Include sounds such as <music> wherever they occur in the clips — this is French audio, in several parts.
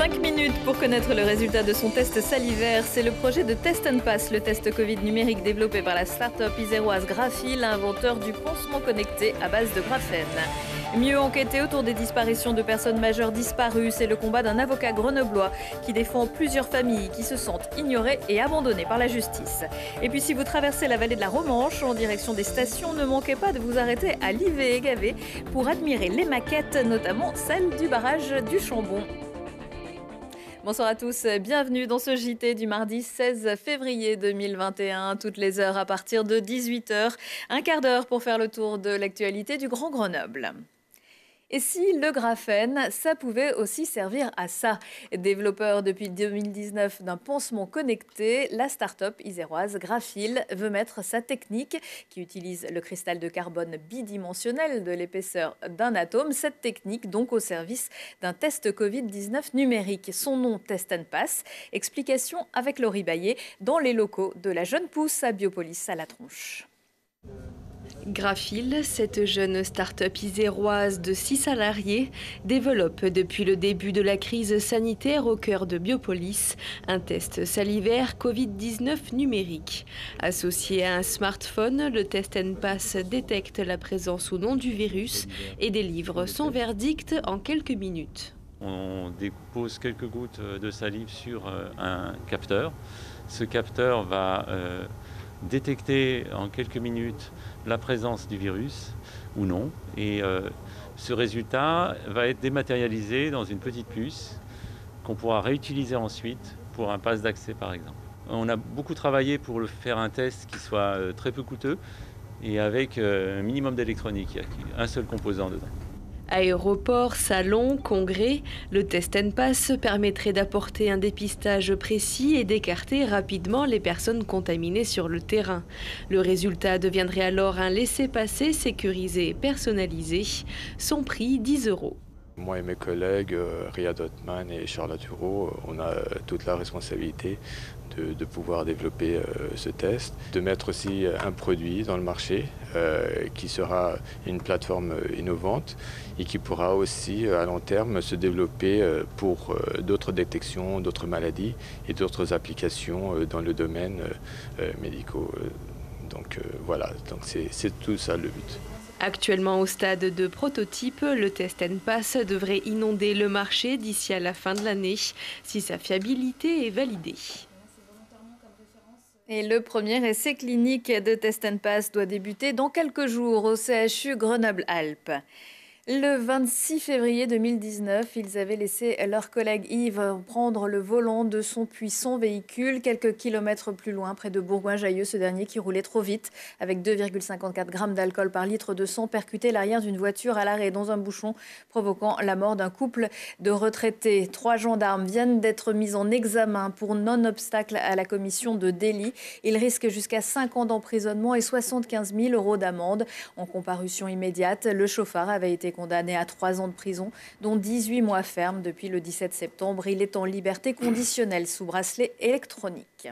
5 minutes pour connaître le résultat de son test salivaire. C'est le projet de Test and Pass, le test Covid numérique développé par la start-up iséroise Graphi, l'inventeur du pansement connecté à base de graphène. Mieux enquêter autour des disparitions de personnes majeures disparues, c'est le combat d'un avocat grenoblois qui défend plusieurs familles qui se sentent ignorées et abandonnées par la justice. Et puis si vous traversez la vallée de la Romanche en direction des stations, ne manquez pas de vous arrêter à livet et Gavé pour admirer les maquettes, notamment celle du barrage du Chambon. Bonsoir à tous, bienvenue dans ce JT du mardi 16 février 2021, toutes les heures à partir de 18h, un quart d'heure pour faire le tour de l'actualité du Grand Grenoble. Et si le graphène, ça pouvait aussi servir à ça Développeur depuis 2019 d'un pansement connecté, la start-up iséroise Graphil veut mettre sa technique qui utilise le cristal de carbone bidimensionnel de l'épaisseur d'un atome, cette technique donc au service d'un test Covid-19 numérique. Son nom Test and Pass. Explication avec Laurie Baillet dans les locaux de la Jeune Pousse à Biopolis à la tronche. Graphile, cette jeune start-up iséroise de 6 salariés, développe depuis le début de la crise sanitaire au cœur de Biopolis un test salivaire Covid-19 numérique. Associé à un smartphone, le test NPass détecte la présence ou non du virus et délivre son verdict en quelques minutes. On dépose quelques gouttes de salive sur euh, un capteur. Ce capteur va euh, détecter en quelques minutes la présence du virus ou non. Et euh, ce résultat va être dématérialisé dans une petite puce qu'on pourra réutiliser ensuite pour un pass d'accès par exemple. On a beaucoup travaillé pour faire un test qui soit euh, très peu coûteux et avec euh, un minimum d'électronique, un seul composant dedans. Aéroports, salons, congrès, le test and pass permettrait d'apporter un dépistage précis et d'écarter rapidement les personnes contaminées sur le terrain. Le résultat deviendrait alors un laissez-passer sécurisé et personnalisé. Son prix 10 euros. Moi et mes collègues, euh, Ria Dotman et Charlotte Hureau, euh, on a euh, toute la responsabilité de, pouvoir développer ce test, de mettre aussi un produit dans le marché qui sera une plateforme innovante et qui pourra aussi à long terme se développer pour d'autres détections, d'autres maladies et d'autres applications dans le domaine médical. Donc voilà, donc c'est tout ça le but. Actuellement au stade de prototype, le test and pass devrait inonder le marché d'ici à la fin de l'année, si sa fiabilité est validée. Et le premier essai clinique de Test and Pass doit débuter dans quelques jours au CHU Grenoble-Alpes. Le 26 février 2019, ils avaient laissé leur collègue Yves prendre le volant de son puissant véhicule quelques kilomètres plus loin, près de Bourgoin-Jailleux, ce dernier qui roulait trop vite avec 2,54 grammes d'alcool par litre de sang percutait l'arrière d'une voiture à l'arrêt dans un bouchon, provoquant la mort d'un couple de retraités. Trois gendarmes viennent d'être mis en examen pour non-obstacle à la commission de délit. Ils risquent jusqu'à 5 ans d'emprisonnement et 75 000 euros d'amende. En comparution immédiate, le chauffard avait été condamné à trois ans de prison, dont 18 mois ferme depuis le 17 septembre. Il est en liberté conditionnelle sous bracelet électronique.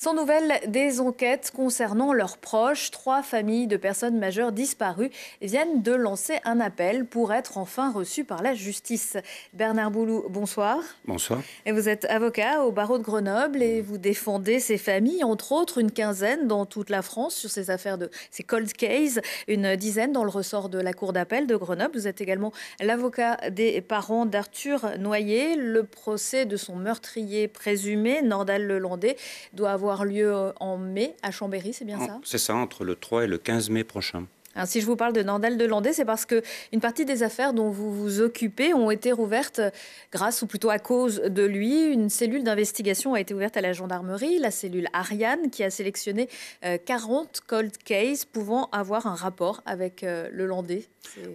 Sans nouvelles des enquêtes concernant leurs proches, trois familles de personnes majeures disparues viennent de lancer un appel pour être enfin reçues par la justice. Bernard Boulou, bonsoir. Bonsoir. Et vous êtes avocat au barreau de Grenoble et vous défendez ces familles, entre autres une quinzaine dans toute la France sur ces affaires de ces cold cases, une dizaine dans le ressort de la cour d'appel de Grenoble. Vous êtes également l'avocat des parents d'Arthur Noyer. Le procès de son meurtrier présumé, Nordal Lelandais, doit avoir avoir lieu euh, en mai à Chambéry, c'est bien ça C'est ça, entre le 3 et le 15 mai prochain. si je vous parle de Nandel de Landais, c'est parce que une partie des affaires dont vous vous occupez ont été rouvertes euh, grâce ou plutôt à cause de lui. Une cellule d'investigation a été ouverte à la gendarmerie, la cellule Ariane, qui a sélectionné 40 euh, cold cases pouvant avoir un rapport avec le Landais.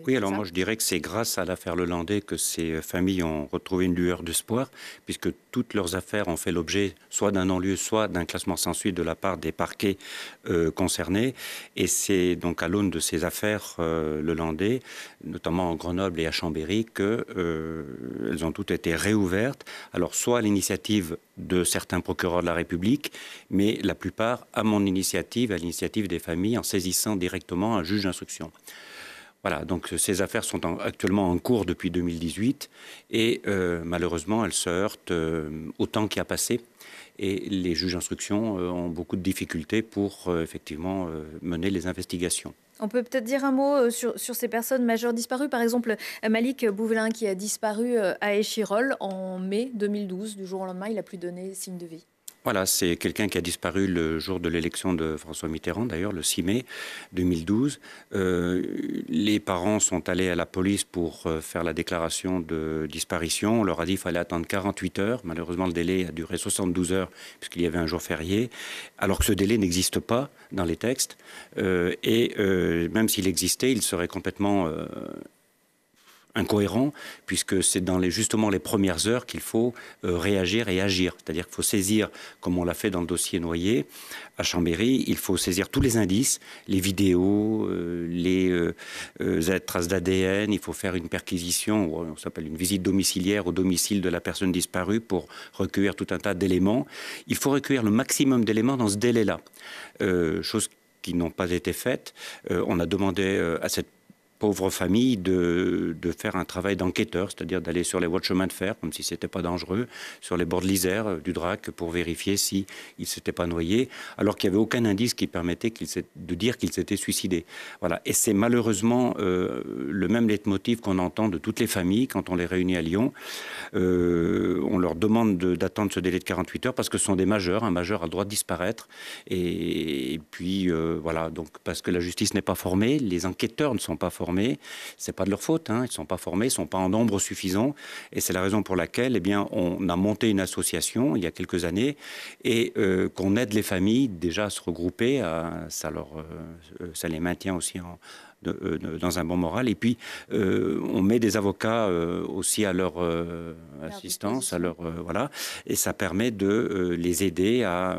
Oui, alors moi je dirais que c'est grâce à l'affaire Lelandais que ces familles ont retrouvé une lueur d'espoir, puisque toutes leurs affaires ont fait l'objet soit d'un non-lieu, soit d'un classement sans suite de la part des parquets euh, concernés. Et c'est donc à l'aune de ces affaires euh, Lelandais, notamment en Grenoble et à Chambéry, qu'elles euh, elles ont toutes été réouvertes. Alors soit à l'initiative de certains procureurs de la République, mais la plupart à mon initiative, à l'initiative des familles, en saisissant directement un juge d'instruction. Voilà, donc euh, ces affaires sont actuellement en cours depuis 2018 et euh, malheureusement elles se heurtent euh, au temps qui a passé et les juges d'instruction ont beaucoup de difficultés pour effectivement mener les investigations. On peut peut-être dire un mot sur, ces personnes majeures disparues. Par exemple, Malik Bouvelin qui a disparu à Échirol en mai 2012. Du jour au lendemain, il n'a plus donné signe de vie. Voilà, c'est quelqu'un qui a disparu le jour de l'élection de François Mitterrand, d'ailleurs, le 6 mai 2012. Euh, les parents sont allés à la police pour euh, faire la déclaration de disparition. On leur a dit qu'il fallait attendre 48 heures. Malheureusement, le délai a duré 72 heures puisqu'il y avait un jour férié, alors que ce délai n'existe pas dans les textes. Euh, et même s'il existait, il serait complètement incohérent, puisque c'est dans les, justement les premières heures qu'il faut euh, réagir et agir. C'est-à-dire qu'il faut saisir, comme on l'a fait dans le dossier noyé à Chambéry, il faut saisir tous les indices, les vidéos, euh, les euh, traces d'ADN, il faut faire une perquisition, on s'appelle une visite domiciliaire au domicile de la personne disparue pour recueillir tout un tas d'éléments. Il faut recueillir le maximum d'éléments dans ce délai-là, chose qui n'ont pas été faites. on a demandé à cette pauvre famille de, de faire un travail d'enquêteur, c'est-à-dire d'aller sur les voies de chemin de fer, comme si c'était pas dangereux, sur les bords de l'Isère, euh, du Drac, pour vérifier s'il si ne s'était pas noyé, alors qu'il n'y avait aucun indice qui permettait de dire qu'il s'était suicidé. Voilà. Et c'est malheureusement euh, le même leitmotiv qu'on entend de toutes les familles quand on les réunit à Lyon. Euh, on leur demande d'attendre ce délai de 48 heures parce que ce sont des majeurs. Un majeur a le droit de disparaître. Et, puis, voilà, donc parce que la justice n'est pas formée, les enquêteurs ne sont pas formés ce C'est pas de leur faute, hein. ils ne sont pas formés, ils ne sont pas en nombre suffisant. Et c'est la raison pour laquelle eh bien, on a monté une association il y a quelques années et euh, qu'on aide les familles déjà à se regrouper. ça, leur, euh, ça les maintient aussi euh, dans un bon moral. Et puis, on met des avocats aussi à leur assistance, à leur voilà, et ça permet de les aider à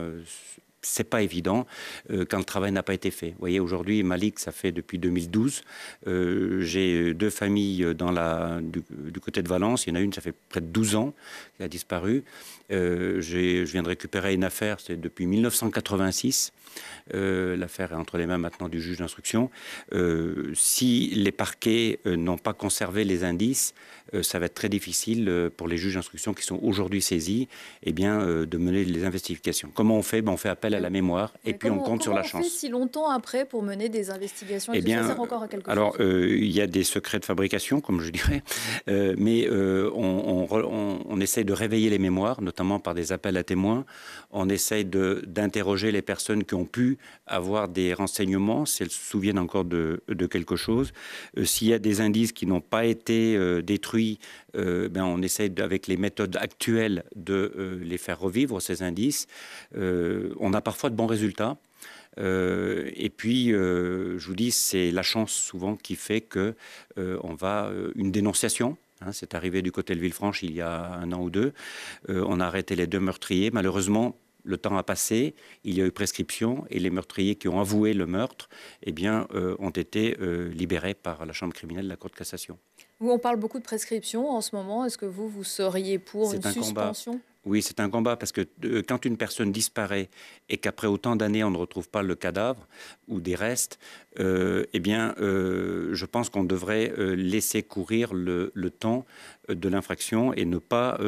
c'est pas évident euh, quand le travail n'a pas été fait. Vous voyez, aujourd'hui, Malik, ça fait depuis 2012. Euh, j'ai deux familles euh, dans la, du, côté de Valence. Il y en a une, ça fait près de 12 ans qui a disparu. je viens de récupérer une affaire, c'est depuis 1986. L'affaire est entre les mains maintenant du juge d'instruction. si les parquets n'ont pas conservé les indices, ça va être très difficile pour les juges d'instruction qui sont aujourd'hui saisis eh bien, de mener les investigations. Comment on fait ben, On fait appel à la mémoire, et puis on compte sur la on chance. Fait si longtemps après pour mener des investigations eh et bien, alors, euh, il y a des secrets de fabrication, comme je dirais, euh, mais euh, on, on, essaye de réveiller les mémoires, notamment par des appels à témoins. On essaye d'interroger les personnes qui ont pu avoir des renseignements, si elles se souviennent encore de, de quelque chose. S'il y a des indices qui n'ont pas été détruits, euh, ben, on essaie avec les méthodes actuelles de euh, les faire revivre, ces indices. Euh, on a parfois de bons résultats. et puis, je vous dis, c'est la chance souvent qui fait que on va une dénonciation. Hein, c'est arrivé du côté de Villefranche il y a un an ou deux. on a arrêté les deux meurtriers. Malheureusement, le temps a passé, il y a eu prescription et les meurtriers qui ont avoué le meurtre, eh bien, ont été libérés par la chambre criminelle de la Cour de cassation on parle beaucoup de prescription en ce moment. Est-ce que vous, vous seriez pour une suspension Oui, c'est un combat parce que euh, quand une personne disparaît et qu'après autant d'années on ne retrouve pas le cadavre ou des restes, euh, eh bien, euh, je pense qu'on devrait euh, laisser courir le, temps de l'infraction et ne pas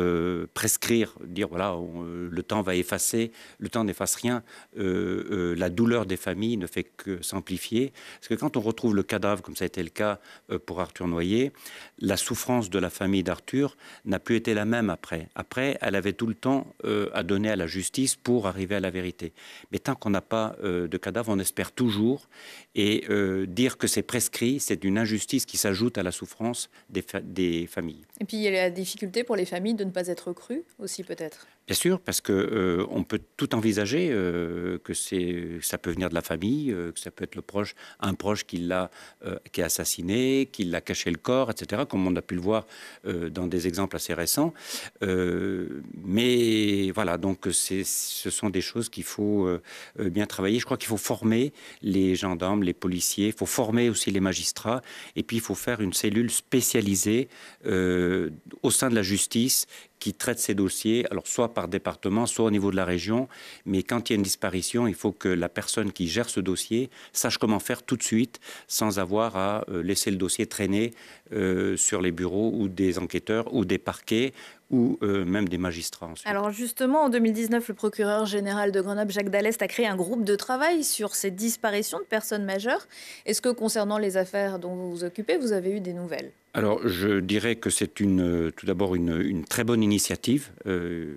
prescrire, dire voilà, le temps va effacer, le temps n'efface rien. la douleur des familles ne fait que s'amplifier. Parce que quand on retrouve le cadavre, comme ça a été le cas pour Arthur Noyer, la souffrance de la famille d'Arthur n'a plus été la même après. Après, elle avait tout le temps à donner à la justice pour arriver à la vérité. Mais tant qu'on n'a pas de cadavre, on espère toujours. Et et euh, dire que c'est prescrit, c'est une injustice qui s'ajoute à la souffrance des familles. Et puis il y a la difficulté pour les familles de ne pas être crues aussi peut-être. Bien sûr, parce que euh, on peut tout envisager, euh, que c'est, ça peut venir de la famille, euh, que ça peut être le proche, un proche qui l'a, qui a assassiné, qui l'a caché le corps, etc. Comme on a pu le voir dans des exemples assez récents. mais voilà, donc c'est, ce sont des choses qu'il faut bien travailler. Je crois qu'il faut former les gendarmes, les policiers, il faut former aussi les magistrats, et puis il faut faire une cellule spécialisée au sein de la justice qui traite ces dossiers, alors soit par département, soit au niveau de la région. Mais quand il y a une disparition, il faut que la personne qui gère ce dossier sache comment faire tout de suite sans avoir à euh, laisser le dossier traîner euh, sur les bureaux ou des enquêteurs ou des parquets ou euh, même des magistrats. Alors justement, en 2019, le procureur général de Grenoble, Jacques Dallest, a créé un groupe de travail sur ces disparitions de personnes majeures. Est-ce que concernant les affaires dont vous vous occupez, vous avez eu des nouvelles alors, je dirais que c'est une, euh, tout d'abord une, très bonne initiative. Euh,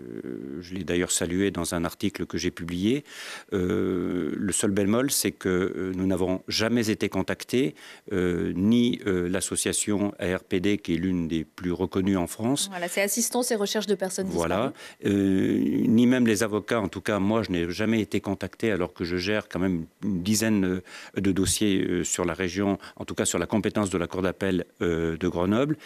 je l'ai d'ailleurs salué dans un article que j'ai publié. Euh, le seul bémol, c'est que nous n'avons jamais été contactés, ni l'association ARPD, qui est l'une des plus reconnues en France. Voilà, c'est assistance et recherche de personnes Voilà, ni même les avocats. En tout cas, moi, je n'ai jamais été contacté, alors que je gère quand même une dizaine de dossiers sur la région, en tout cas sur la compétence de la Cour d'appel de Grenoble.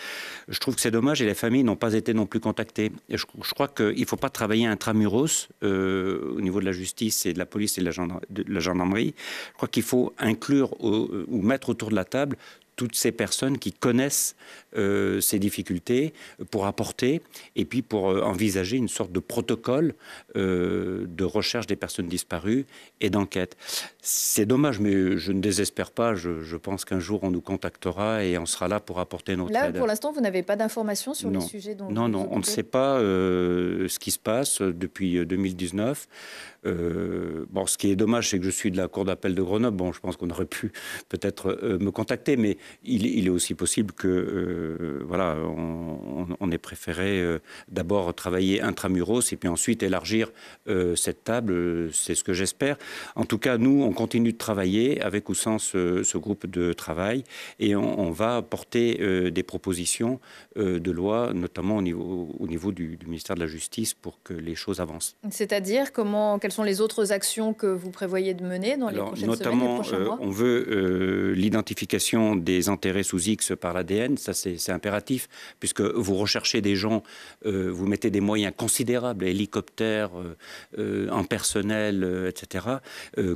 Je trouve que c'est dommage et les familles n'ont pas été non plus contactées. je, crois qu'il ne faut pas travailler intramuros euh, au niveau de la justice et de la police et de la, gendarmerie. Je crois qu'il faut inclure euh, ou mettre autour de la table toutes ces personnes qui connaissent euh, ces difficultés pour apporter et puis pour euh, envisager une sorte de protocole euh, de recherche des personnes disparues et d'enquête. C'est dommage, mais je ne désespère pas. Je, pense qu'un jour, on nous contactera et on sera là pour apporter notre aide. Là, pour l'instant, vous n'avez pas d'informations sur le sujet, dont Non, non, on ne sait pas ce qui se passe depuis 2019. bon, ce qui est dommage, c'est que je suis de la Cour d'appel de Grenoble. Bon, je pense qu'on aurait pu peut-être me contacter, mais il, est aussi possible que, euh, voilà, on, on, ait préféré euh, d'abord travailler intramuros et puis ensuite élargir euh, cette table. C'est ce que j'espère. En tout cas, nous, on continue de travailler avec ou sans ce, groupe de travail et on, va porter des propositions de loi, notamment au niveau, au niveau du, ministère de la Justice, pour que les choses avancent. C'est-à-dire, comment, quelles sont les autres actions que vous prévoyez de mener dans les prochaines semaines, les prochains mois On veut l'identification des des intérêts sous X par l'ADN, ça c'est impératif, puisque vous recherchez des gens, euh, vous mettez des moyens considérables, hélicoptères, en euh, euh, personnel, etc.,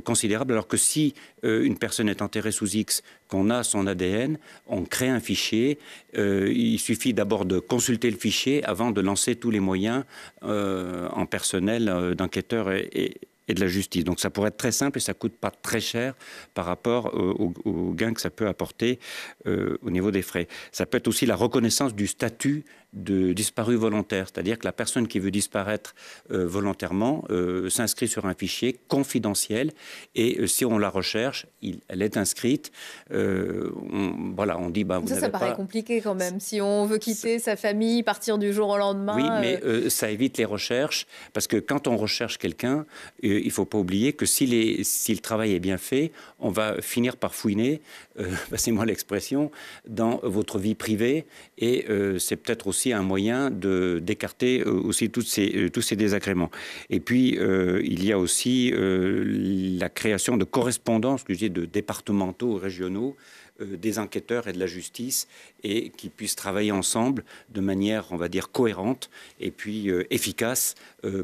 considérables, alors que si une personne est enterrée sous X, qu'on a son ADN, on crée un fichier, il suffit d'abord de consulter le fichier avant de lancer tous les moyens en personnel d'enquêteurs et et de la justice. Donc ça pourrait être très simple et ça coûte pas très cher par rapport aux euh, au, gains que ça peut apporter euh, au niveau des frais. Ça peut être aussi la reconnaissance du statut de disparu volontaire, c'est-à-dire que la personne qui veut disparaître euh, volontairement euh, s'inscrit sur un fichier confidentiel et euh, si on la recherche, elle est inscrite. voilà, on dit bah, ça, ça paraît compliqué quand même. Si on veut quitter sa famille, partir du jour au lendemain. Oui, mais ça évite les recherches parce que quand on recherche quelqu'un, il ne faut pas oublier que si, si, le travail est bien fait, on va finir par fouiner, passez-moi <laughs> bah, l'expression, dans votre vie privée et c'est peut-être aussi aussi un moyen d'écarter euh, aussi toutes euh, tous ces désagréments. Et puis, euh, il y a aussi la création de correspondances, que j'ai de départementaux, régionaux, des enquêteurs et de la justice et qui puissent travailler ensemble de manière, on va dire, cohérente et puis efficace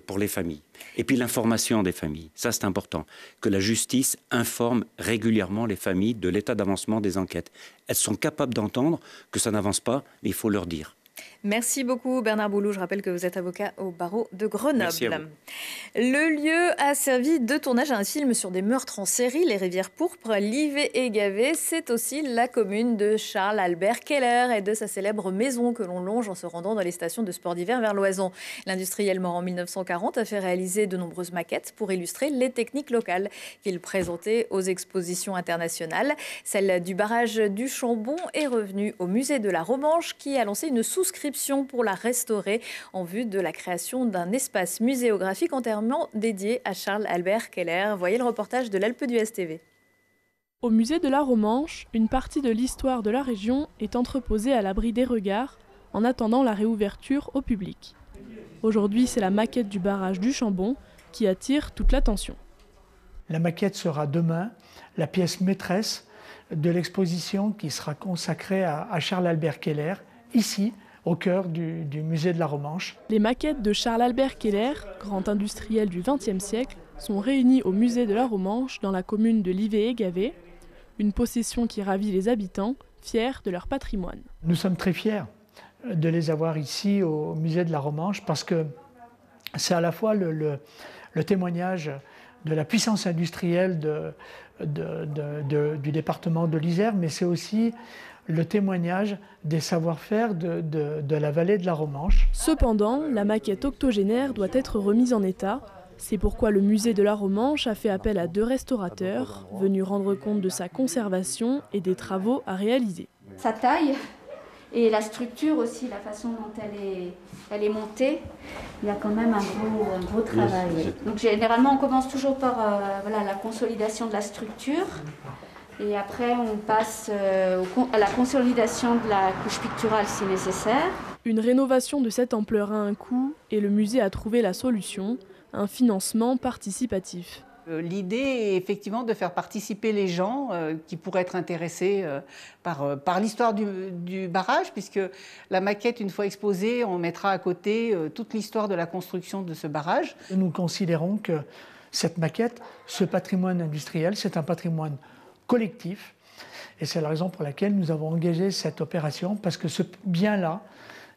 pour les familles. Et puis l'information des familles, ça c'est important, que la justice informe régulièrement les familles de l'état d'avancement des enquêtes. Elles sont capables d'entendre que ça n'avance pas, mais il faut leur dire. Merci beaucoup Bernard Boulou. Je rappelle que vous êtes avocat au barreau de Grenoble. Le lieu a servi de tournage à un film sur des meurtres en série, Les Rivières Pourpres, Livé et Gavé. C'est aussi la commune de Charles-Albert Keller et de sa célèbre maison que l'on longe en se rendant dans les stations de sport d'hiver vers l'Oison. L'industriel mort en 1940 a fait réaliser de nombreuses maquettes pour illustrer les techniques locales qu'il présentait aux expositions internationales. Celle du barrage du Chambon est revenue au musée de la Romanche qui a lancé une souscription pour la restaurer en vue de la création d'un espace muséographique entièrement dédié à Charles-Albert Keller. Voyez le reportage de l'Alpe du STV. Au musée de la Romanche, une partie de l'histoire de la région est entreposée à l'abri des regards en attendant la réouverture au public. Aujourd'hui, c'est la maquette du barrage du Chambon qui attire toute l'attention. La maquette sera demain la pièce maîtresse de l'exposition qui sera consacrée à, Charles-Albert Keller, ici, au cœur du, musée de la Romanche. Les maquettes de Charles-Albert Keller, grand industriel du XXe siècle, sont réunies au musée de la Romanche dans la commune de Livet-et-Gavet, une possession qui ravit les habitants, fiers de leur patrimoine. Nous sommes très fiers de les avoir ici au musée de la Romanche parce que c'est à la fois le, témoignage de la puissance industrielle de, du département de l'Isère, mais c'est aussi le témoignage des savoir-faire de, la vallée de la Romanche. Cependant, la maquette octogénaire doit être remise en état. C'est pourquoi le musée de la Romanche a fait appel à deux restaurateurs venus rendre compte de sa conservation et des travaux à réaliser. Sa taille et la structure aussi, la façon dont elle est, elle est montée, il y a quand même un gros, travail. Donc généralement, on commence toujours par euh, la consolidation de la structure. Et après, on passe euh, à la consolidation de la couche picturale si nécessaire. Une rénovation de cette ampleur a un coût et le musée a trouvé la solution, un financement participatif. Euh, l'idée est effectivement de faire participer les gens euh, qui pourraient être intéressés par, par l'histoire du, barrage, puisque la maquette, une fois exposée, on mettra à côté toute l'histoire de la construction de ce barrage. Nous considérons que cette maquette, ce patrimoine industriel, c'est un patrimoine collectif. Et c'est la raison pour laquelle nous avons engagé cette opération, parce que ce bien-là,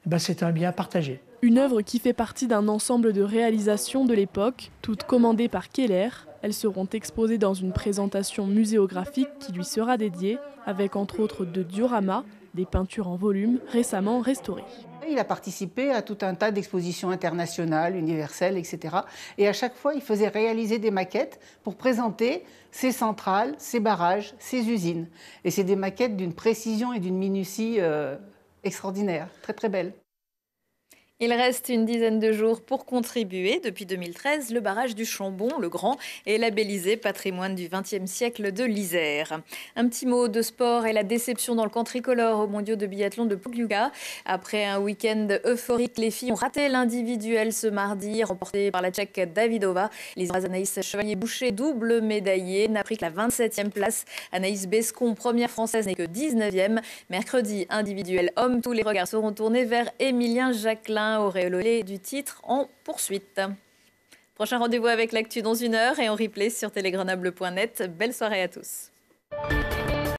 eh ben, c'est un bien partagé. Une œuvre qui fait partie d'un ensemble de réalisations de l'époque, toutes commandées par Keller. Elles seront exposées dans une présentation muséographique qui lui sera dédiée, avec entre autres deux dioramas, des peintures en volume récemment restaurées. Il a participé à tout un tas d'expositions internationales, universelles, etc. Et à chaque fois, il faisait réaliser des maquettes pour présenter ses centrales, ses barrages, ses usines. Et c'est des maquettes d'une précision et d'une minutie euh, extraordinaire, très très belles. Il reste une dizaine de jours pour contribuer. Depuis 2013, le barrage du Chambon, le Grand, est labellisé patrimoine du XXe siècle de l'Isère. Un petit mot de sport et la déception dans le camp tricolore au mondiaux de biathlon de Pugliuga. Après un week-end euphorique, les filles ont raté l'individuel ce mardi, remporté par la Tchèque Davidova. Les Anaïs Chevalier-Boucher, double médaillée, n'a pris que la 27e place. Anaïs Bescon, première française, n'est que 19e. Mercredi, individuel homme, tous les regards seront tournés vers Émilien Jacquelin auréololé du titre en poursuite. Prochain rendez-vous avec l'actu dans une heure et en replay sur télégrenable.net. Belle soirée à tous.